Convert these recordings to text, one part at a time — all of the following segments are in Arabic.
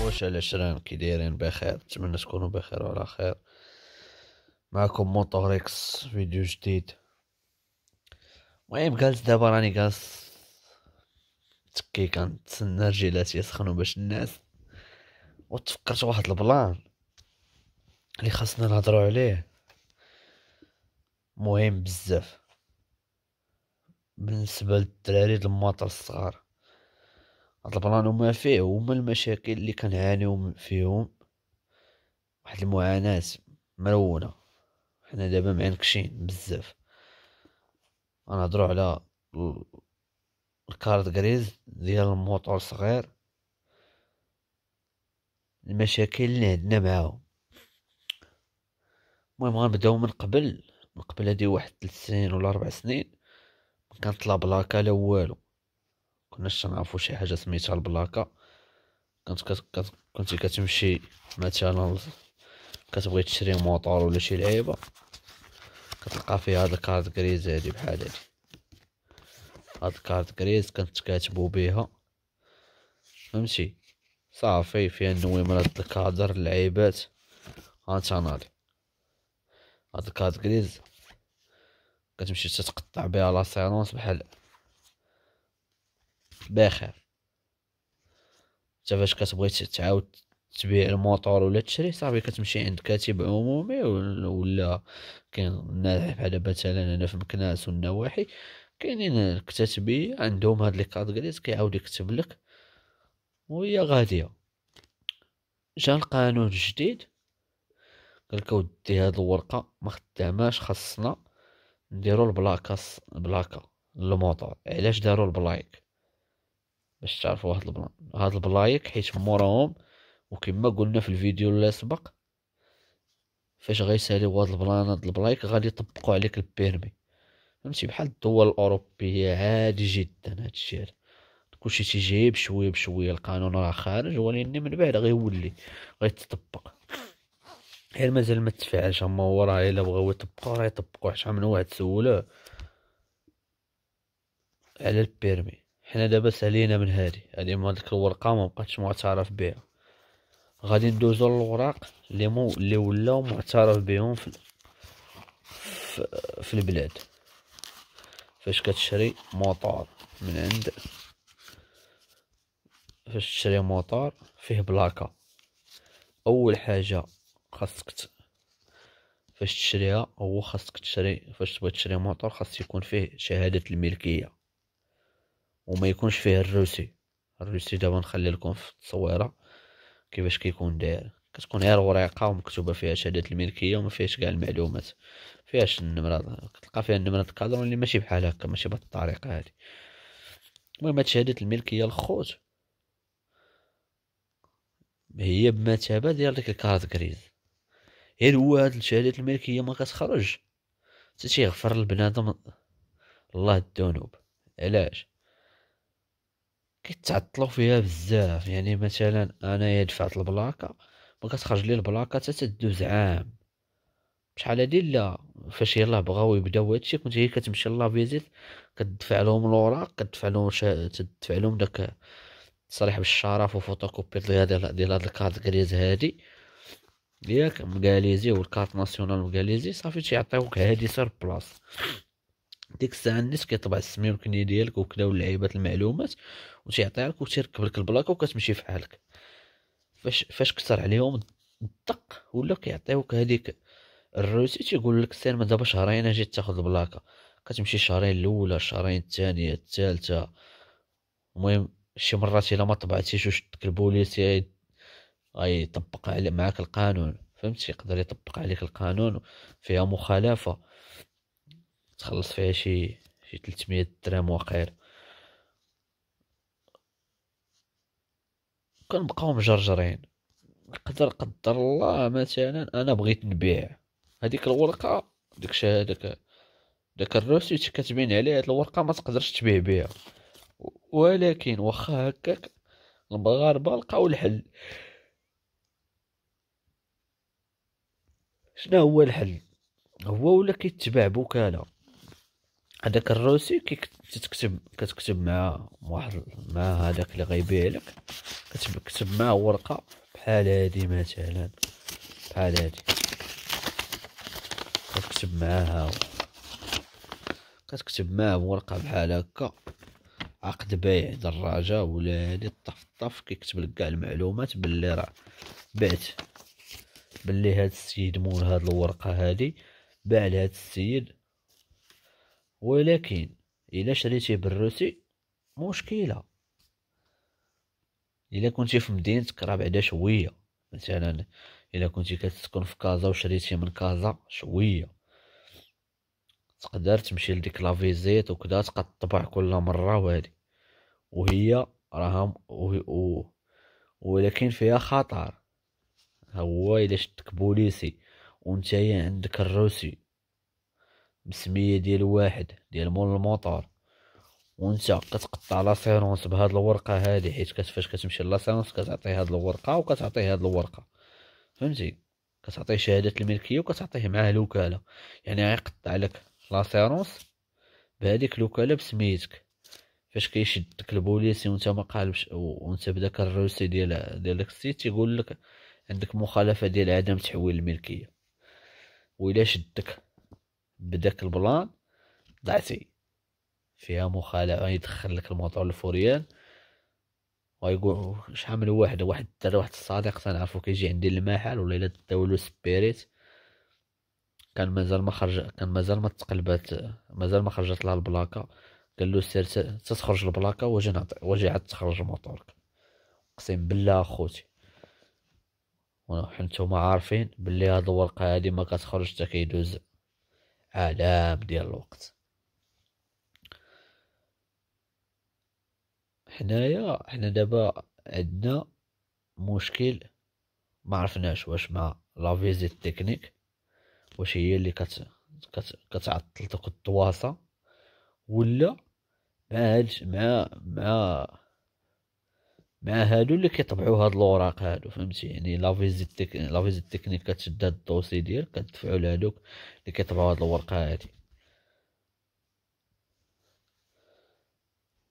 واش العشرين كي دايرين بخير نتمنى تكونوا بخير وعلى خير معكم موتوريكس فيديو جديد المهم جالس دابا راني جالس تكي كنتسنى رجيلاتي يسخنوا باش الناس وتفكرت واحد البلان اللي خاصنا نهضروا عليه مهم بزاف بالنسبه للدراري المواطر الصغار هاد البلان هما فيه هما المشاكل اللي كنعانيو فيهم واحد المعاناه مرونه حنا دابا معنكشين بزاف غنهضروا على الكارت غريز ديال الموطور الصغير المشاكل اللي عندنا معاهم المهم غنبداو من قبل من قبل هادي واحد 3 سنين ولا ربع سنين كانت لا بلاكا لا والو كناش تنعرفو شي حاجه سميتها البلاكا كنت كت... كنت كتمشي مثلا كتبغي تشري موطور ولا شي لعيبه كتلقى فيها هاد الكارت كريز هادي بحال هادي هاد الكارت كريز كنتكاتبو بيها فهمتي صافي فيها النويمرات الكادر اللعيبات ها تناضي هاد الكارت كريز كتمشي تتقطع بها لا سيرونس بحال بخير حتى فاش كتبغي تعاود تبيع الموطور ولا تشري صافي كتمشي عند كاتب عمومي ولا كاين بحال مثلا هنا في مكناس والنواحي كاينين الكتاتبي عندهم هاد لي كاتغريز كيعاود يكتب لك وهي غادية جا القانون الجديد قالك اودي هاد الورقة ما خداماش خاصنا نديرو البلاكاس بلاكا للموطور علاش دارو البلايك باش تعرفوا هاد البلان هاد البلايك حيت موراهم وكما قلنا في الفيديو اللي سبق فاش غيساليو هاد البلان هاد البلايك غادي يطبقوا عليك البيرمي فهمتي بحال الدول الاوروبيه عادي جدا هادشي هذا كلشي تيجي بشويه بشويه القانون راه خارج ولكن من بعد غيولي غيتطبق غير مازال ما تفعلش هما وراه الا بغاو يطبقوا راه يطبقوا شحال من واحد سولوه على البيرمي حنا دابا سالينا من هادي هادي ما ديك الورقه ما بقاتش معترف بها غادي ندوزو للوراق اللي مو اللي ولاو معترف بهم في, في في البلاد فاش كتشري موطور من عند فاش تشري موطور فيه بلاكه اول حاجه خاصك فاش تشريها هو خاصك تشري فاش تبغي تشري موطور خاص يكون فيه شهادة الملكية وما يكونش فيه الروسي الروسي دابا نخلي لكم في التصويرة كيفاش كيكون داير كتكون غير ورقة ومكتوبة فيها شهادة الملكية وما فيهاش كاع المعلومات فيهاش النمرة كتلقى فيها النمرة الكادر اللي ماشي بحال هكا ماشي بهاد الطريقة هادي المهم هاد شهادة الملكية الخوت هي بمثابة ديال ديك الكارت كريز غير هو هاد الشهادات الملكيه ما كتخرج حتى تيغفر لبنادم الله الذنوب علاش كيتعطلوا فيها بزاف يعني مثلا انايا دفعت البلاكه ما كتخرج لي البلاكه حتى تدوز عام شحال هادي لا فاش يلاه بغاو يبداو هادشي كنت هي كتمشي لا فيزيت كتدفع لهم الوراق كتدفع لهم شا... تدفع لهم داك التصريح بالشرف وفوتوكوبي ديال هاد الكارت كريز هادي ياك مقاليزي والكارت ناسيونال مقاليزي صافي تيعطيوك هادي سير بلاص ديك الساعه الناس كيطبع السميه الركنيه ديالك وكدا واللعيبات المعلومات وتيعطيها لك وتيركب لك البلاكه وكتمشي فحالك فاش فاش كثر عليهم الدق ولا كيعطيوك هذيك الروسي تيقول لك سير من دابا شهرين اجي تاخذ البلاكه كتمشي الشهرين الاولى الشهرين الثانيه الثالثه المهم شي مرات الا ما طبعتيش وشدك البوليس غيطبق معاك القانون فهمتي يقدر يطبق عليك القانون فيها مخالفه تخلص فيها شي شي 300 درهم وقير كنبقاو مجرجرين نقدر قدر الله مثلا انا بغيت نبيع هذيك الورقه داك هذاك داك الروسي كتبين عليه هاد الورقه ما تقدرش تبيع بها ولكن واخا هكاك المغاربه لقاو الحل شنو هو الحل هو ولا كيتبع بوكاله هذاك الروسي كي تكتب كتكتب مع واحد مع هذاك اللي غيبيع لك كتكتب معاه ورقه بحال هادي مثلا بحال هادي كتكتب معاها كتكتب معاه ورقه بحال هكا عقد بيع دراجه ولا هادي الطف الطف كيكتب لك كاع المعلومات باللي راه بعت باللي هاد السيد مول هاد الورقه هادي باع لهاد السيد ولكن الا شريتي بالروسي مشكله الا كنتي في مدينتك راه بعدا شويه مثلا الا كنتي كتسكن في كازا وشريتي من كازا شويه تقدر تمشي لديك لافيزيت وكذا تقد تطبع كل مره وهادي وهي راهم ولكن فيها خطر هو الا شتك بوليسي ونتايا عندك الروسي بسمية ديال واحد ديال مول المطار وانت كتقطع لاسيرونس بهاد الورقه هادي حيت فاش كتمشي لاسيرونس كتعطي هاد الورقه وكتعطي هاد الورقه فهمتي كتعطيه شهاده الملكيه وكتعطيه معاه الوكاله يعني غيقطع لك لاسيرونس بهاديك الوكاله بسميتك فاش كيشدك البوليسي وانت ما قالبش وانت بداك الروسي ديال ديال السيت تيقول لك عندك مخالفه ديال عدم تحويل الملكيه وإلا شدك بداك البلان ضعتي فيها مخالفه يدخل لك الموطور الفوريان ويقول شحال من واحد واحد الدري واحد الصديق تنعرفو كيجي عندي المحل ولا الا داولو سبيريت كان مازال ما خرج كان مازال ما تقلبات مازال ما خرجت لها البلاكه قال له سير تخرج البلاكه واجي نعطي واجي عاد تخرج موطورك اقسم بالله اخوتي نتوما عارفين بلي هاد الورقة هادي ما كتخرج حتى كيدوز عالم ديال الوقت حنايا حنا دابا عندنا مشكل ما عرفناش واش مع لا فيزيت تكنيك واش هي اللي كت كت كتعطل الدواسه ولا مع مع مع مع هادو اللي كيطبعوا هاد الاوراق هادو فهمتي يعني لا فيزيت تك... لا فيزيت تكنيك كتشد هاد الدوسي ديالك كتدفعوا لهادوك اللي كيطبعوا هاد الورقه هادي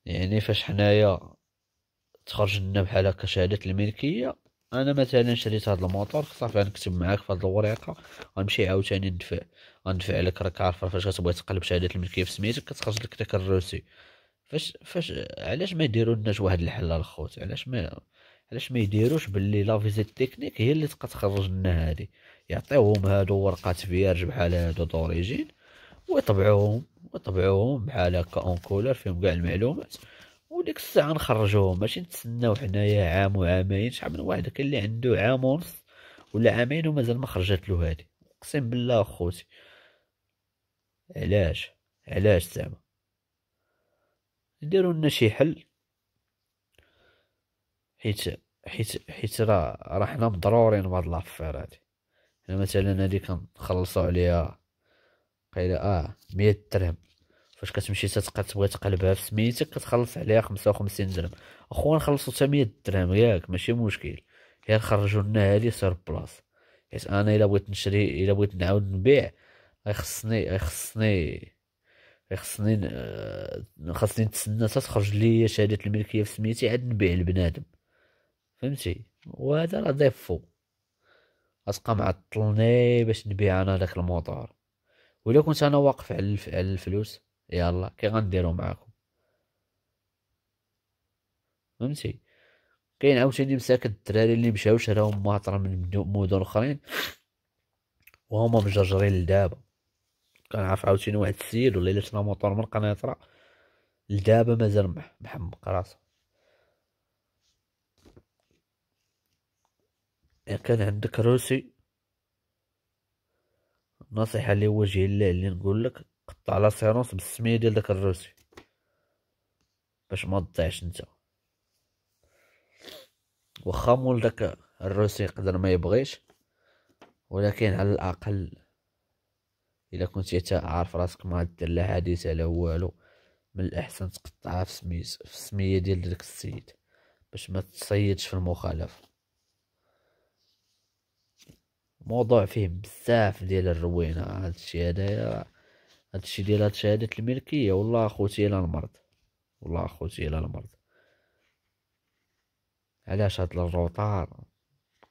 يعني فاش حنايا تخرج لنا بحال هكا شهاده الملكيه انا مثلا شريت هاد الموطور صافي غنكتب معاك في هاد الوريقه غنمشي عاوتاني ندفع غندفع لك راك عارف فاش كتبغي تقلب شهاده الملكيه في سميتك كتخرج لك داك الروسي فاش فاش علاش ما يديروا لناش واحد الحل الخوت علاش ما علاش ما يديروش باللي لا فيزيت تكنيك هي اللي تبقى تخرج لنا هذه يعطيوهم هادو ورقات فيرج بحال هادو دوريجين ويطبعوهم ويطبعوهم بحال هكا اون كولور فيهم كاع المعلومات وديك الساعه نخرجوهم ماشي نتسناو حنايا عام وعامين شحال من واحد كاين اللي عنده عام ونص ولا عامين ومازال ما خرجت له هادي اقسم بالله اخوتي علاش علاش زعما نديرو لنا شي حل حيت حيت حيت راه راه حنا مضرورين بهاد لافير هادي حنا مثلا هادي كنخلصو عليها قيل اه مية درهم فاش كتمشي تتبقى تبغي تقلبها في سميتك كتخلص عليها خمسة وخمسين درهم اخوان خلصو حتى مية درهم ياك ماشي مشكل غير خرجوا لنا هادي سير بلاص حيت انا الا بغيت نشري الا بغيت نعاود نبيع غيخصني غيخصني خصني آه، خصني نتسنى حتى تخرج لي شهاده الملكيه في سميتي عاد نبيع لبنادم فهمتي وهذا راه ديفو غتبقى معطلني باش نبيع انا داك الموطور ولا كنت انا واقف على الف... الفلوس يلا كي غنديرو معاكم فهمتي كاين عاوتاني مساك الدراري اللي مشاو شراو مواطره من مدن اخرين وهما مجرجرين لدابا كنعرف عاوتاني واحد السيد ولا الا موطور من قنيطره لدابا مازال محمق راسو يعني كان عندك روسي نصيحة وجه الله اللي نقول لك قطع على سيرونس بالسمية ديال داك الروسي باش ما تضيعش نتا واخا مول داك الروسي يقدر ما يبغيش ولكن على الاقل الا كنتي حتى عارف راسك ما دير لا حديث لا والو من الاحسن تقطعها في سميت في السميه ديال داك السيد باش ما تصيدش في المخالف موضوع فيه بزاف ديال الروينه هادشي هدايا هادشي ديال هاد شهاده الملكيه والله اخوتي الى المرض والله اخوتي الى المرض علاش هاد الروطار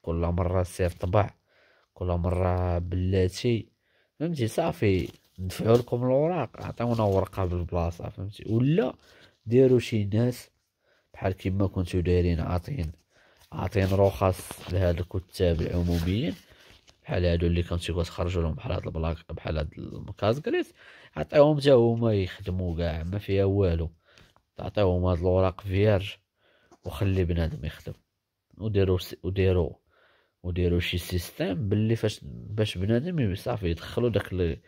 كل مره سير طبع كل مره بلاتي فهمتي صافي ندفعوا لكم الوراق عطاونا ورقه بالبلاصه فهمتي ولا ديروا شي ناس بحال كيما كنتو دايرين عاطين عاطين رخص لهاد الكتاب العموميين بحال هادو اللي كنتو كتخرجوا لهم بحال هاد البلاك بحال هاد المكازكريس عطيهم حتى هما يخدموا كاع ما فيها والو تعطيهم هاد الوراق فيرج وخلي بنادم يخدم وديروا وديروا وديروا شي سيستيم باللي فاش باش بنادم صافي يدخلوا داك لي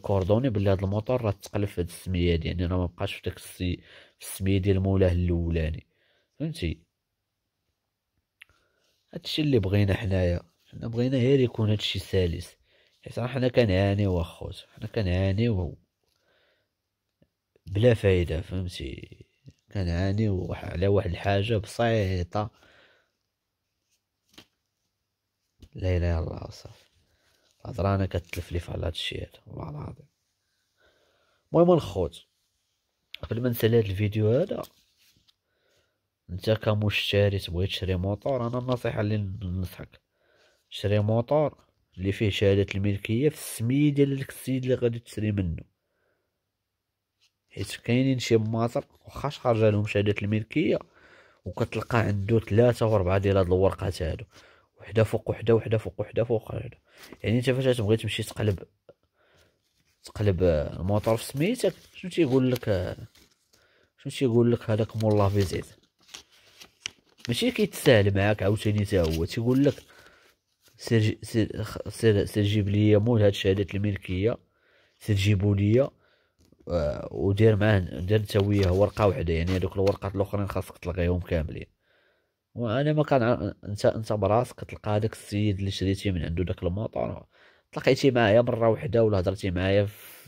كوردوني باللي هاد الموطور راه تقلب في هاد السميه هادي يعني راه مابقاش فداك في داك السي في السميه ديال مولاه الاولاني فهمتي هادشي اللي بغينا حنايا حنا بغينا غير يكون هادشي سالس حيت راه حنا كنعانيو اخوت حنا كنعانيو بلا فايده فهمتي كنعانيو على واحد الحاجه بسيطه لا اله الا الله صافي الهضره كتلف لي فعل هاد الشيء والله العظيم المهم الخوت قبل ما نسالي هاد الفيديو هذا انت كمشتري تبغي تشري موطور انا النصيحه اللي ننصحك شري موطور اللي فيه شهاده الملكيه في السميه ديال داك السيد اللي غادي تشري منه حيت كاينين شي مواطر واخا خرج لهم شهاده الملكيه وكتلقى عنده ثلاثة وربعة ديال هاد الورقات هادو وحده فوق وحده وحده فوق وحده فوق وحده يعني انت فاش تبغي تمشي تقلب تقلب الموطور في سميتك شنو تيقول لك شنو تيقول لك هذاك مولا فيزيت ماشي كيتساهل معاك عاوتاني حتى هو تيقول لك سير سير سير, جيب لي مول هاد شهاده الملكيه سير جيبو ليا آه، ودير معاه دير انت وياه ورقه وحده يعني هذوك الورقات الاخرين خاصك تلغيهم كاملين وانا ما كان انت انت براسك تلقى داك السيد اللي شريتي من عنده داك الموطور تلقيتي معايا مره وحده ولا هضرتي معايا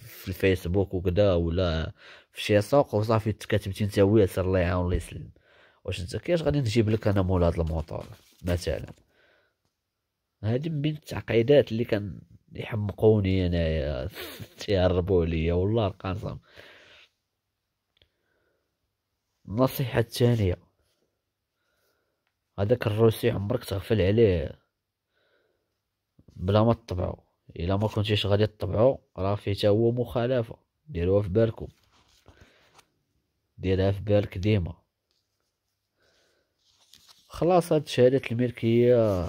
في الفيسبوك وكدا ولا في شي سوق وصافي تكاتبتي انت وياسر الله يعاون الله يسلم واش انت كيفاش غادي نجيب لك انا مول هذا الموطور مثلا هادي من بين التعقيدات اللي كان يحمقوني انايا تيهربوا عليا والله القاسم النصيحه الثانيه هذاك الروسي عمرك تغفل عليه بلا ما تطبعو الا ما كنتيش غادي تطبعو راه فيه حتى هو مخالفه ديروها في بالكم ديرها في بالك ديما خلاص هاد شهاده الملكيه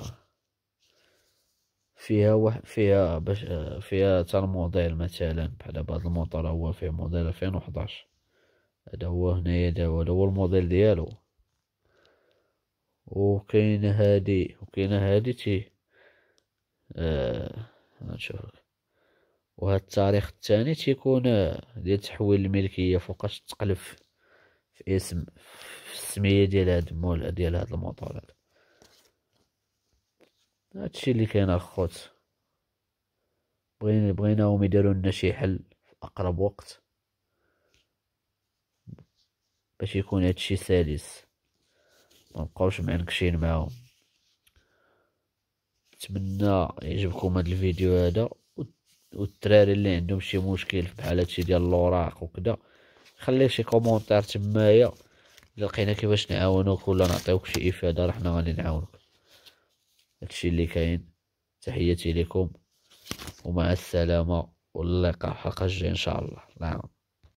فيها واحد فيها باش فيها تا الموديل مثلا بحال هاد الموطور هو فيه موديل 2011 هذا هو هنايا هدا هو الموديل ديالو وكاين هادي وكاين هادي تي آه نشوفك وهاد التاريخ الثاني تيكون آه، ديال تحويل الملكيه فوقاش تقلف في اسم في السميه ديال هاد المول ديال هاد الموطور هذا هادشي اللي كاين اخوت بغينا بغيناهم يديروا لنا شي حل في اقرب وقت باش يكون هادشي سادس مابقاوش معنكشين معاهم نتمنى يعجبكم هذا الفيديو هذا والتراري اللي عندهم شي مشكل بحال هادشي ديال الاوراق وكذا خليه شي كومونتير تمايا الا لقينا كيفاش نعاونوك ولا نعطيوك شي افاده راه حنا غادي نعاونوك هادشي اللي كاين تحياتي لكم ومع السلامه واللقاء الحلقه الجايه ان شاء الله الله نعم.